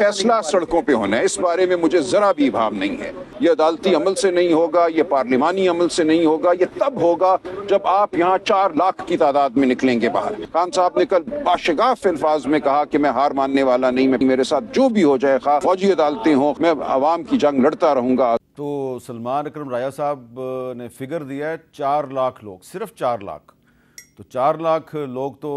फैसला सड़कों पे होना है इस बारे में मुझे जरा भी भाव नहीं है ये अदालती अमल से नहीं होगा ये पार्लिमानी अमल से नहीं होगा ये तब होगा जब आप यहाँ चार लाख की तादाद में निकलेंगे बाहर खान साहब ने कल बाशगाफ अल्फाज में कहा कि मैं हार मानने वाला नहीं मैं मेरे साथ जो भी हो जाए खा फौजी अदालतें हों मैं आवाम की जंग लड़ता रहूंगा तो सलमान अक्रम राया साहब ने फिगर दिया है चार लाख लोग सिर्फ चार लाख तो चार लाख लोग तो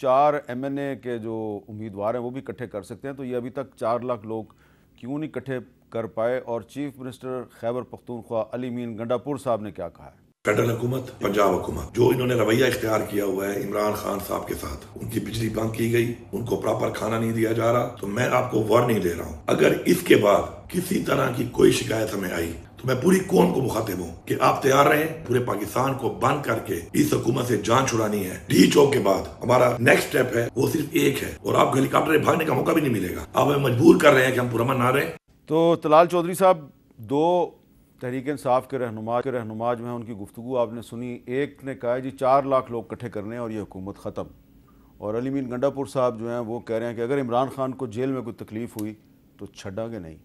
चार एमएनए के जो उम्मीदवार हैं वो भी इकट्ठे कर सकते हैं तो ये अभी तक चार लाख लोग क्यों नहीं इकट्ठे कर पाए और चीफ मिनिस्टर खैबर पख्तूनख्वा अली मीन गंडापुर साहब ने क्या कहा है फेडरल हुकूमत पंजाब हुकूमत जो इन्होंने रवैया इख्तियार किया हुआ है इमरान खान साहब के साथ उनकी बिजली बंद की गई उनको प्रॉपर खाना नहीं दिया जा रहा तो मैं आपको वार्निंग दे रहा हूँ अगर इसके बाद किसी तरह की कोई शिकायत हमें आई मैं पूरी कौन को मुखातिब हूँ कि आप तैयार रहे पूरे पाकिस्तान को बंद करके इस हुकूमत से जान छुड़ानी है डी चौक के बाद हमारा नेक्स्ट स्टेप है वो सिर्फ एक है और आपको हेलीकॉप्टर भागने का मौका भी नहीं मिलेगा आप हमें मजबूर कर रहे हैं कि हम पुरमन ना रहे तो तलाल चौधरी साहब दो तहरीक इंसाफ के रहनुमा के रहनुमा जो हैं उनकी गुफ्तु आपने सुनी एक ने कहा जी चार लाख लोग इकट्ठे करने हैं और ये हुकूमत ख़त्म और अली मीन गंडापुर साहब जो हैं वो कह रहे हैं कि अगर इमरान खान को जेल में कोई तकलीफ़ हुई तो छड़ा के नहीं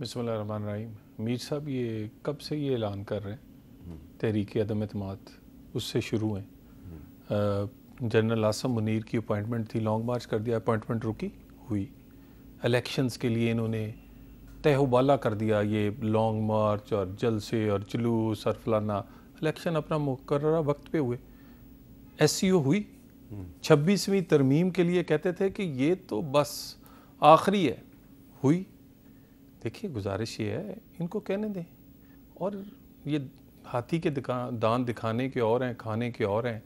बिसमीम मीर साहब ये कब से ये ऐलान कर रहे हैं हम्म। तहरीक अदम अतमाद उससे शुरू हैं हम्म। जनरल आसम मुनीर की अपॉइंटमेंट थी लॉन्ग मार्च कर दिया अपॉइंटमेंट रुकी हुई इलेक्शंस के लिए इन्होंने तहबाला कर दिया ये लॉन्ग मार्च और जलसे और जुलूस और फलाना इलेक्शन अपना मुकर वक्त पे हुए एस सी ओ हुई हम्म। छब्बीसवीं तरमीम के लिए कहते थे कि ये तो बस आखिरी है हुई देखिए गुजारिश ये है इनको कहने दें और ये हाथी के दिखा दान दिखाने के और हैं खाने के और हैं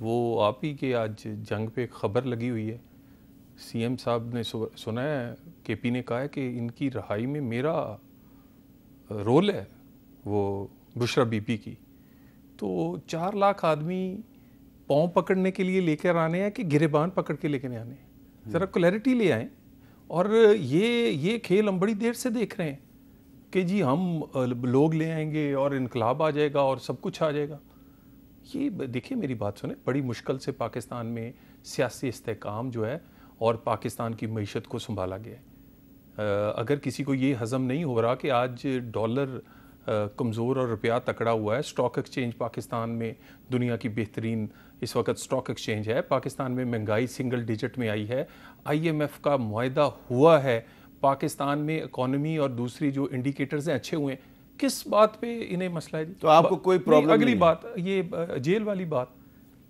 वो आप ही के आज जंग पे खबर लगी हुई है सीएम साहब ने सुना है केपी ने कहा है कि इनकी रहाई में मेरा रोल है वो बुशरा बीपी की तो चार लाख आदमी पाँव पकड़ने के लिए लेकर आने हैं कि गिरेबान पकड़ के लेकर आने हैं हम्म। ज़रा क्लैरिटी ले आएँ और ये ये खेल हम बड़ी देर से देख रहे हैं कि जी हम लोग ले आएंगे और इनकलाब आ जाएगा और सब कुछ आ जाएगा ये देखिए मेरी बात सुने बड़ी मुश्किल से पाकिस्तान में सियासी इसकाम जो है और पाकिस्तान की मीशत को संभाला गया है अगर किसी को ये हज़म नहीं हो रहा कि आज डॉलर कमज़ोर और रुपया तकड़ा हुआ है स्टॉक एक्सचेंज पाकिस्तान में दुनिया की बेहतरीन इस वक्त स्टॉक एक्सचेंज है पाकिस्तान में महंगाई सिंगल डिजिट में आई है आईएमएफ का माह हुआ है पाकिस्तान में इकॉनमी और दूसरी जो इंडिकेटर्स हैं अच्छे हुए हैं किस बात पे इन्हें मसला है तो आपको कोई प्रॉब्लम अगली बात ये जेल वाली बात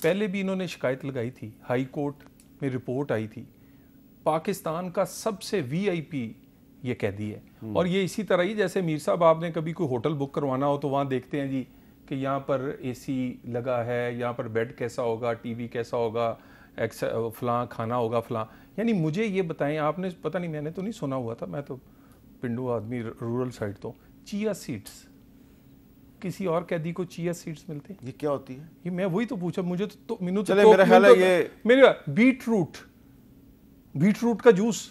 पहले भी इन्होंने शिकायत लगाई थी हाई कोर्ट में रिपोर्ट आई थी पाकिस्तान का सबसे वीआईपी ये कह दी है हम्म। और ये इसी तरह ही जैसे मीर साहब आपने कभी कोई होटल बुक करवाना हो तो वहाँ देखते हैं जी कि यहाँ पर एसी लगा है यहाँ पर बेड कैसा होगा टीवी कैसा होगा एक्स फलां खाना होगा फलां यानी मुझे ये बताएं आपने पता नहीं मैंने तो नहीं सुना हुआ था मैं तो पिंडू आदमी रूरल साइड तो चिया सीट्स किसी और कैदी को चिया सीड्स मिलते हैं ये क्या होती है ये मैं वही तो पूछा मुझे तो, तो मिनू तो, तो मेरा बीट रूट बीट रूट का जूस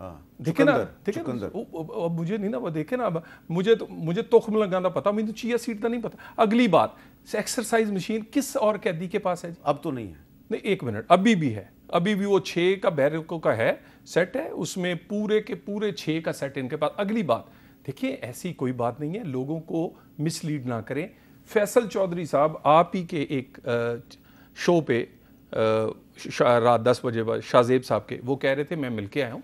हाँ, देखे ना देखे मुझे नहीं ना देखे ना मुझे तो मुझे पता तो चिया सीट का नहीं पता अगली बात एक्सरसाइज मशीन किस और कैदी के पास है अब तो नहीं है नहीं एक मिनट अभी भी है अभी भी वो छः का का है सेट है उसमें पूरे के पूरे छः का सेट इनके पास अगली बात देखिए ऐसी कोई बात नहीं है लोगों को मिसलीड ना करें फैसल चौधरी साहब आप ही के एक शो पे रात दस बजे बाद शाहजेब साहब के वो कह रहे थे मैं मिल के आया हूँ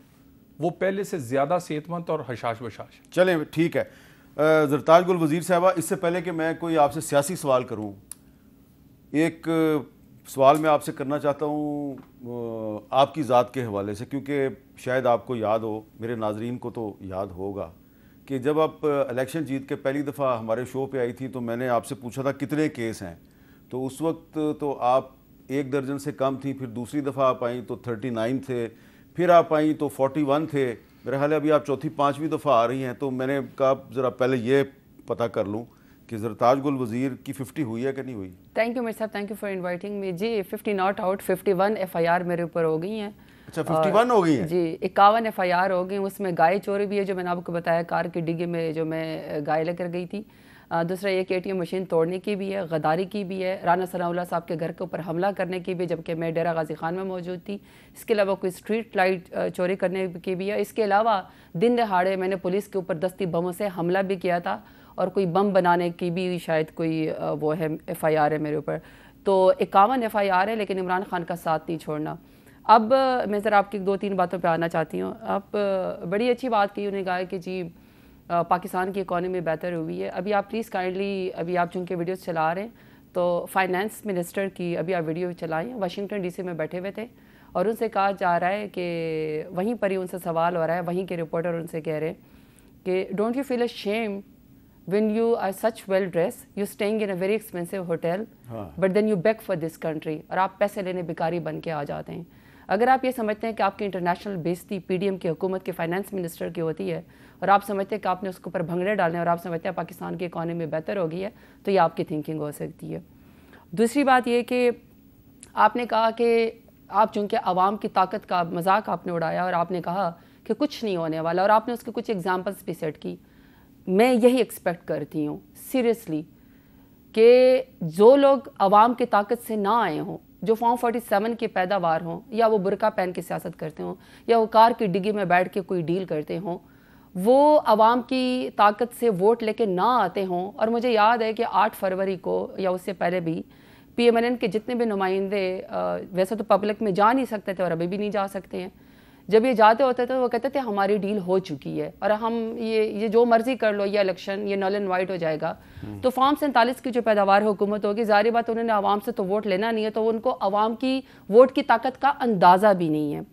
वो पहले से ज़्यादा सेहतमंद और हशाश बशाश चलें ठीक है जरताज गुल वज़ीर साहबा इससे पहले कि मैं कोई आपसे सियासी सवाल करूँ एक सवाल मैं आपसे करना चाहता हूँ आपकी ज़ात के हवाले से क्योंकि शायद आपको याद हो मेरे नाजरीन को तो याद होगा कि जब आप इलेक्शन जीत के पहली दफ़ा हमारे शो पे आई थी तो मैंने आपसे पूछा था कितने केस हैं तो उस वक्त तो आप एक दर्जन से कम थी फिर दूसरी दफ़ा आप आई तो थर्टी नाइन थे फिर आप आई तो 41 थे मेरा ख्याल है अभी आप चौथी पाँचवीं दफ़ा आ रही हैं तो मैंने कहा ज़रा पहले ये पता कर लूँ कि जरताज गुल वजीर की 50 हुई है कि नहीं हुई थैंक यू मेरे साहब thank you for inviting me जी 50 नॉट आउट 51 एफआईआर मेरे ऊपर हो गई हैं अच्छा 51 हो गई है जी इक्यावन एफ आई आर हो गई उसमें गाय चोरी भी है जो मैंने आपको बताया कार की डिग्गी में जो मैं गाय लेकर गई थी दूसरा ये कि एम मशीन तोड़ने की भी है गदारी की भी है राना सनाउल्ला साहब के घर के ऊपर हमला करने की भी जबकि मैं डेरा गाजी खान में मौजूद थी इसके अलावा कोई स्ट्रीट लाइट चोरी करने की भी है इसके अलावा दिन दहाड़े मैंने पुलिस के ऊपर दस्ती बमों से हमला भी किया था और कोई बम बनाने की भी शायद कोई वो है एफ़ आई आर है मेरे ऊपर तो इक्यावन एफ़ आई आर है लेकिन इमरान खान का साथ नहीं छोड़ना अब मैं ज़रा आपकी दो तीन बातों पर आना चाहती हूँ आप बड़ी अच्छी बात की उन्होंने कहा कि जी पाकिस्तान की इकानमी बेहतर हुई है अभी आप प्लीज़ काइंडली अभी आप चूँकि वीडियोस चला रहे हैं तो फाइनेंस मिनिस्टर की अभी आप वीडियो चलाएं वाशिंगटन डीसी में बैठे हुए थे और उनसे कहा जा रहा है कि वहीं पर ही उनसे सवाल हो रहा है वहीं के रिपोर्टर उनसे कह रहे हैं कि don't you feel a shame when you are such well dress you staying in a very expensive hotel but then you back for this country और आप पैसे लेने भिकारी बन के आ जाते हैं अगर आप ये समझते हैं कि आपकी इंटरनेशनल बेजती पीडीएम की हुकूमत के फाइनेंस मिनिस्टर की होती है और आप समझते हैं कि आपने उसके ऊपर भंगड़े डालने और आप समझते हैं पाकिस्तान की इकानमी बेहतर हो गई है तो ये आपकी थिंकिंग हो सकती है दूसरी बात यह कि आपने कहा कि आप चूँकि आवाम की ताकत का मजाक आपने उड़ाया और आपने कहा कि कुछ नहीं होने वाला और आपने उसके कुछ एग्जाम्पल्स भी सेट की मैं यही एक्सपेक्ट करती हूँ सीरियसली कि जो लोग आवाम की ताकत से ना आए हों जो फॉर्म सेवन की पैदावार हों या वो बुरका पहन के सियासत करते हों या वो कार की डिग्गी में बैठ के कोई डील करते हों वो आवाम की ताकत से वोट लेके ना आते हों और मुझे याद है कि 8 फरवरी को या उससे पहले भी पी एम एन एन के जितने भी नुमाइंदे वैसे तो पब्लिक में जा नहीं सकते थे और अभी भी नहीं जा सकते हैं जब ये जाते होते थे तो वो कहते थे हमारी डील हो चुकी है और हम ये ये जो मर्जी कर लो ये इलेक्शन ये नॉल एंड वाइट हो जाएगा हम्म। तो फॉर्म सैंतालीस की जो पैदावार हुकूमत होगी जारी बात उन्होंने आवाम से तो वोट लेना नहीं है तो उनको आवाम की वोट की ताकत का अंदाज़ा भी नहीं है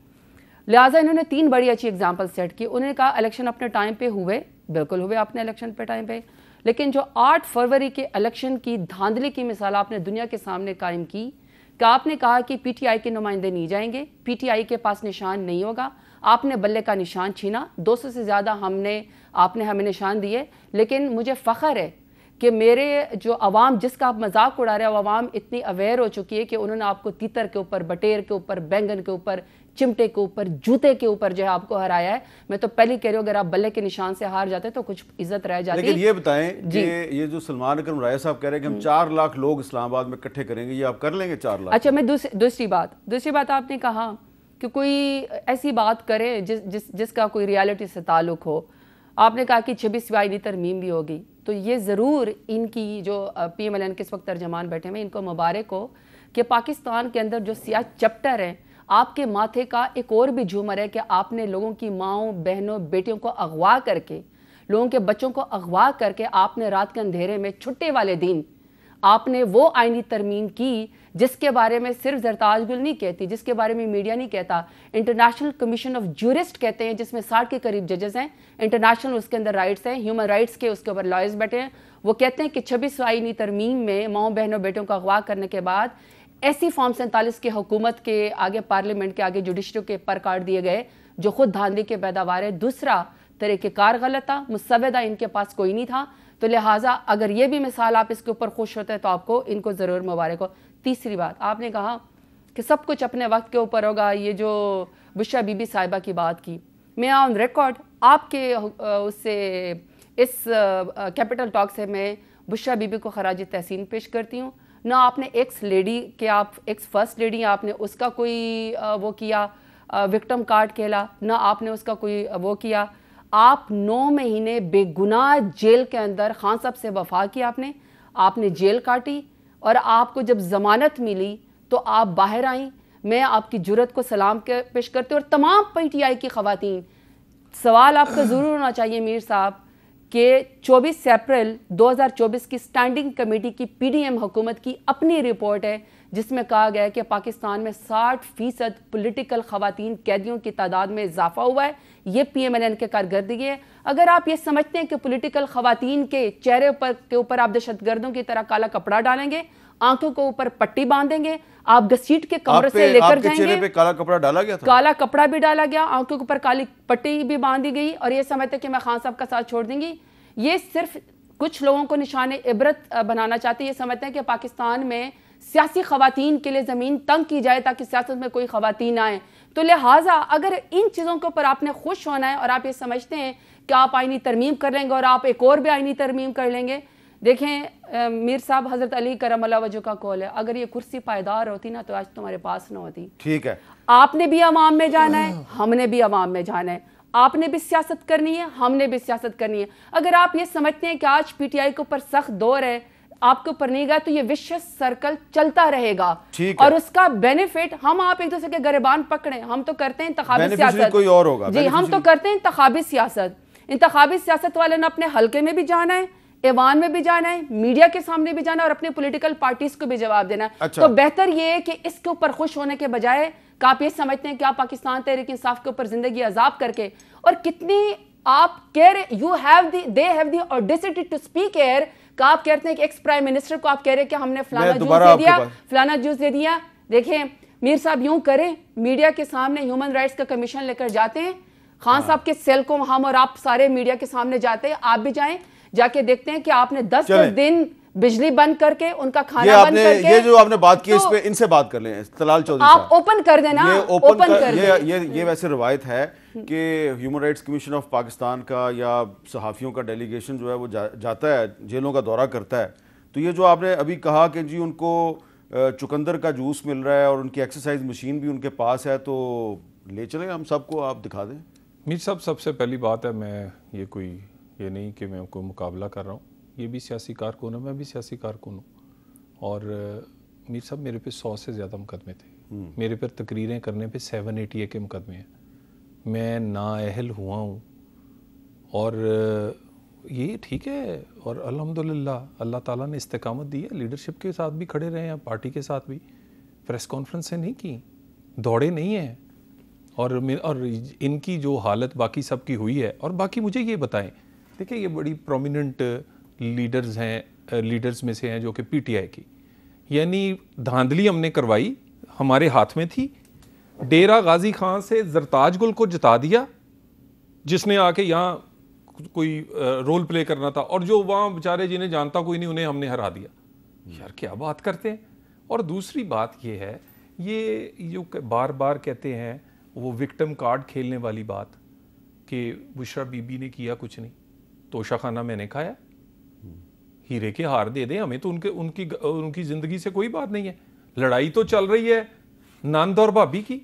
लिहाजा इन्होंने तीन बड़ी अच्छी एग्जाम्पल सेट की उन्होंने कहा इलेक्शन अपने टाइम पे हुए बिल्कुल हुए अपने इलेक्शन पे टाइम पे लेकिन जो आठ फरवरी के इलेक्शन की धांधली की मिसाल आपने दुनिया के सामने कायम की कि आपने कहा कि पीटीआई के नुमाइंदे नहीं जाएंगे पीटीआई के पास निशान नहीं होगा आपने बल्ले का निशान छीना 200 से ज़्यादा हमने आपने हमें निशान दिए लेकिन मुझे फ़ख्र है कि मेरे जो आवाम जिसका आप मजाक उड़ा रहे हो आवाम इतनी अवेयर हो चुकी है कि उन्होंने आपको तीतर के ऊपर बटेर के ऊपर बैंगन के ऊपर चिमटे के ऊपर जूते के ऊपर जो है आपको हराया है मैं तो पहले कह रही हूँ अगर आप बल्ले के निशान से हार जाते तो कुछ इज्जत रह जाती लेकिन ये बताएं कि ये जो सलमान अक्रम राय साहब कह रहे हैं कि हम हम्म। चार लाख लोग इस्लामाबाद में इकट्ठे करेंगे ये आप कर लेंगे चार लाख अच्छा मैं दूसरी बात दूसरी बात आपने कहा कि कोई ऐसी बात करे जिस जिस जिसका कोई रियलिटी से ताल्लुक हो आपने कहा कि छब्बीस वायदी तरमीम भी होगी तो ये ज़रूर इनकी जो पी एम एल एन के इस वक्त तर्जमान बैठे हैं इनको मुबारक हो कि पाकिस्तान के अंदर जो सियाह चैप्टर है आपके माथे का एक और भी झूमर है कि आपने लोगों की माओ बहनों बेटियों को अगवा करके लोगों के बच्चों को अगवा करके आपने रात के अंधेरे में छुट्टे वाले दिन आपने वो आइनी तरमीम की जिसके बारे में सिर्फ जरताज गुल नहीं कहती जिसके बारे में मीडिया नहीं कहता इंटरनेशनल कमीशन ऑफ जूरिस्ट कहते हैं जिसमें साठ के करीब जजेस हैं इंटरनेशनल उसके अंदर राइट्स हैं ह्यूमन राइट्स के उसके ऊपर लॉयर्स बैठे हैं वो कहते हैं कि छब्बीस आईनी तरमीम में माओ बहनों बेटों का अगवा करने के बाद ऐसी फॉर्म सैंतालीस के हुकूमत के आगे पार्लियामेंट के आगे जुडिशरी के पर काट दिए गए जो खुद धांधली के पैदावार है दूसरा तरीक़ेकार गलत था मुसवदा इनके पास कोई नहीं था तो लिहाजा अगर ये भी मिसाल आप इसके ऊपर खुश होते हैं तो आपको इनको ज़रूर मुबारक हो तीसरी बात आपने कहा कि सब कुछ अपने वक्त के ऊपर होगा ये जो बुशा बीबी साहिबा की बात की मैं ऑन रिकॉर्ड आपके उससे इस कैपिटल टॉक से मैं बुशा बीबी को खराज तहसीन पेश करती हूँ ना आपने एक्स लेडी के आप एक्स फर्स्ट लेडी आपने उसका कोई वो किया विक्टम कार्ड खेला ना आपने उसका कोई वो किया आप नौ महीने बेगुनाह जेल के अंदर खान साहब से वफा की आपने आपने जेल काटी और आपको जब ज़मानत मिली तो आप बाहर आई मैं आपकी जरूरत को सलाम पेश करती हूँ और तमाम पी टी आई की खातन सवाल आपका ज़रूर होना चाहिए मीर साहब कि 24 अप्रैल 2024 की स्टैंडिंग कमेटी की पीडीएम हुकूमत की अपनी रिपोर्ट है जिसमें कहा गया है कि पाकिस्तान में 60 फीसद पोलिटिकल खातन कैदियों की तादाद में इजाफा हुआ है ये पी एम एल एन के कारकर्दगी है अगर आप ये समझते हैं कि पोलिटिकल खातन के चेहरे पर के ऊपर आप दहशतगर्दों की तरह काला कपड़ा डालेंगे आंखों को ऊपर पट्टी बांधेंगे आप घसीट के कमरे से लेकर जाएंगे पे काला कपड़ा डाला गया था काला कपड़ा भी डाला गया आंखों के ऊपर काली पट्टी भी बांधी गई और ये समझते कि मैं खान साहब का साथ छोड़ देंगी ये सिर्फ कुछ लोगों को निशान इबरत बनाना चाहते ये समझते हैं कि पाकिस्तान में सियासी खातन के लिए ज़मीन तंग की जाए ताकि सियासत में कोई खातन आए तो लिहाजा अगर इन चीज़ों के ऊपर आपने खुश होना है और आप ये समझते हैं कि आप आइनी तरमीम कर लेंगे और आप एक और भी आइनी तरमीम कर लेंगे देखें मीर साहब हजरत अली करम वजह का कॉल है अगर ये कुर्सी पायदार होती ना तो आज तुम्हारे पास ना होती ठीक है आपने भी अवाम में जाना है हाँ। हमने भी अवाम में जाना है आपने भी सियासत करनी है हमने भी सियासत करनी है अगर आप ये समझते हैं कि आज पीटीआई के ऊपर सख्त दौर है आपके ऊपर नहीं गया तो ये विश्व सर्कल चलता रहेगा और उसका बेनिफिट हम आप एक दूसरे के गरेबान पकड़े हम तो करते हैं इंतबी सियासत कोई और होगा जी हम तो करते हैं इंतबी सियासत इंतबी सियासत वाले ने अपने हल्के में भी जाना है ईवान में भी जाना है मीडिया के सामने भी जाना है और अपने पोलिटिकल पार्टीज को भी जवाब देना है अच्छा। तो बेहतर ये है कि इसके ऊपर खुश होने के बजाय आप ये समझते हैं कि आप पाकिस्तान तहरीक इंसाफ के ऊपर जिंदगी अजाब करके और कितनी आप care you have they have the audacity to speak air का आप कहते हैं कि एक्स प्राइम मिनिस्टर को आप कह रहे हैं कि हमने फलाना जूस दे दिया फलाना जूस दे दिया देखे मीर साहब यूं करें मीडिया के सामने ह्यूमन राइट्स का कमीशन लेकर जाते हैं खान हाँ। साहब के सेल को हम और आप सारे मीडिया के सामने जाते हैं आप भी जाएं जाके देखते हैं कि आपने दस दिन बिजली बंद करके उनका खाना ये बंद करके ये जो आपने बात की तो, इस पे इनसे बात कर लें तलाल चौधरी आप ओपन कर देना ये ओपन कर, कर ये, ये ये वैसे रिवायत है हम्म। कि human rights commission of Pakistan का या सहाफ़ियों का डेलीगेशन जो है वो जा, जाता है जेलों का दौरा करता है तो ये जो आपने अभी कहा कि जी उनको चुकंदर का जूस मिल रहा है और उनकी एक्सरसाइज मशीन भी उनके पास है तो ले चले हम सबको आप दिखा दें मीर साहब सबसे पहली बात है मैं ये कोई ये नहीं कि मैं कोई मुकाबला कर रहा हूँ ये भी सियासी कारकुन है मैं भी सियासी कारकुन हूँ और मीर साहब मेरे पे सौ से ज़्यादा मुकदमे थे हम्म। मेरे पर तकरीरें करने पे सेवन एटी ए के मुकदमे हैं मैं नााहल हुआ हूँ और ये ठीक है और अल्हम्दुलिल्लाह अल्लाह ताला ने इस्तकामत दी है लीडरशिप के साथ भी खड़े रहे हैं पार्टी के साथ भी प्रेस कॉन्फ्रेंसें नहीं की दौड़े नहीं हैं और और इनकी जो हालत बाकी सब की हुई है और बाकी मुझे ये बताएं देखिए ये बड़ी प्रोमिनेंट लीडर्स हैं लीडर्स में से हैं जो कि पीटीआई की यानी धांधली हमने करवाई हमारे हाथ में थी डेरा गाजी खान से जरताज गुल को जिता दिया जिसने आके यहाँ कोई रोल प्ले करना था और जो वहाँ बेचारे जिन्हें जानता कोई नहीं उन्हें हमने हरा दिया यार क्या बात करते हैं और दूसरी बात ये है ये जो बार बार कहते हैं वो विक्टम कार्ड खेलने वाली बात कि बुशरा बीबी ने किया कुछ नहीं तोशा खाना मैंने खाया हीरे के हार दे दें हमें तो उनके उनकी उनकी ज़िंदगी से कोई बात नहीं है लड़ाई तो चल रही है नंद और भाभी की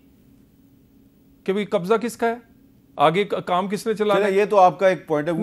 कि भाई कब्जा किसका है आगे काम किसने चला ये तो आपका एक पॉइंट है